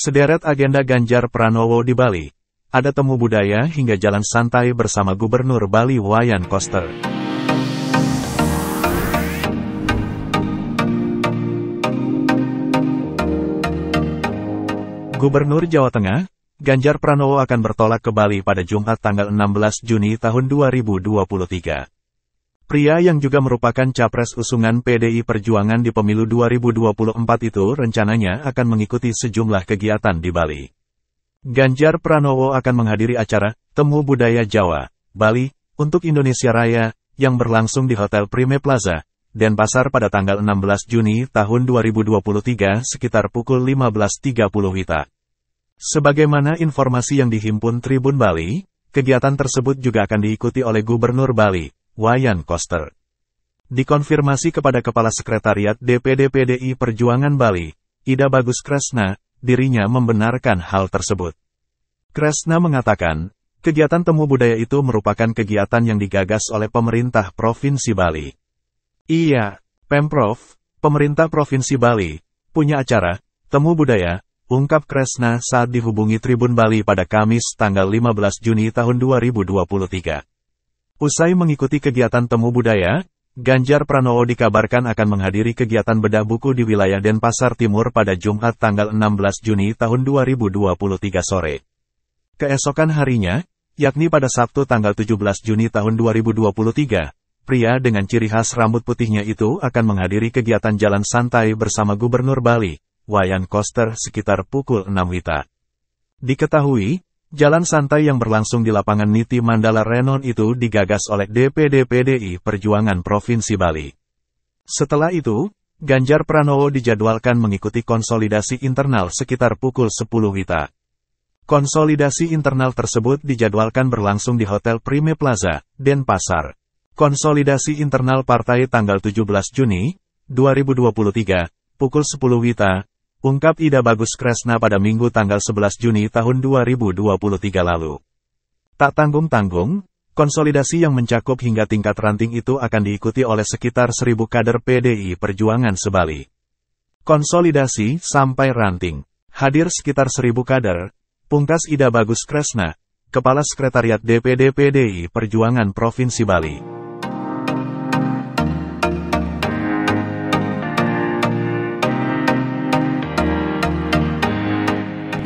Sederet agenda Ganjar Pranowo di Bali. Ada temu budaya hingga jalan santai bersama Gubernur Bali Wayan Koster. Gubernur Jawa Tengah, Ganjar Pranowo akan bertolak ke Bali pada Jumat tanggal 16 Juni tahun 2023. Pria yang juga merupakan capres usungan PDI Perjuangan di pemilu 2024 itu rencananya akan mengikuti sejumlah kegiatan di Bali. Ganjar Pranowo akan menghadiri acara Temu Budaya Jawa, Bali, untuk Indonesia Raya, yang berlangsung di Hotel Prime Plaza, Denpasar pada tanggal 16 Juni tahun 2023 sekitar pukul 15.30 WITA. Sebagaimana informasi yang dihimpun Tribun Bali, kegiatan tersebut juga akan diikuti oleh Gubernur Bali, Wayan Koster. Dikonfirmasi kepada Kepala Sekretariat DPD PDI Perjuangan Bali, Ida Bagus Kresna, dirinya membenarkan hal tersebut. Kresna mengatakan, kegiatan temu budaya itu merupakan kegiatan yang digagas oleh pemerintah Provinsi Bali. Iya, Pemprov, pemerintah Provinsi Bali, punya acara, temu budaya, ungkap Kresna saat dihubungi Tribun Bali pada Kamis tanggal 15 Juni tahun 2023. Usai mengikuti kegiatan temu budaya, Ganjar Pranowo dikabarkan akan menghadiri kegiatan bedah buku di wilayah Denpasar Timur pada Jumat tanggal 16 Juni tahun 2023 sore. Keesokan harinya, yakni pada Sabtu tanggal 17 Juni tahun 2023, pria dengan ciri khas rambut putihnya itu akan menghadiri kegiatan jalan santai bersama Gubernur Bali, Wayan Koster sekitar pukul 6 Wita. Diketahui, Jalan santai yang berlangsung di lapangan Niti Mandala Renon itu digagas oleh DPD PDI Perjuangan Provinsi Bali. Setelah itu, Ganjar Pranowo dijadwalkan mengikuti konsolidasi internal sekitar pukul 10 WITA. Konsolidasi internal tersebut dijadwalkan berlangsung di Hotel Prime Plaza, Denpasar. Konsolidasi internal partai tanggal 17 Juni 2023, pukul 10 WITA, ungkap Ida Bagus Kresna pada Minggu tanggal 11 Juni tahun 2023 lalu. Tak tanggung-tanggung, konsolidasi yang mencakup hingga tingkat ranting itu akan diikuti oleh sekitar 1.000 kader PDI Perjuangan sebali. Konsolidasi sampai ranting. Hadir sekitar 1.000 kader, pungkas Ida Bagus Kresna, Kepala Sekretariat DPD PDI Perjuangan Provinsi Bali.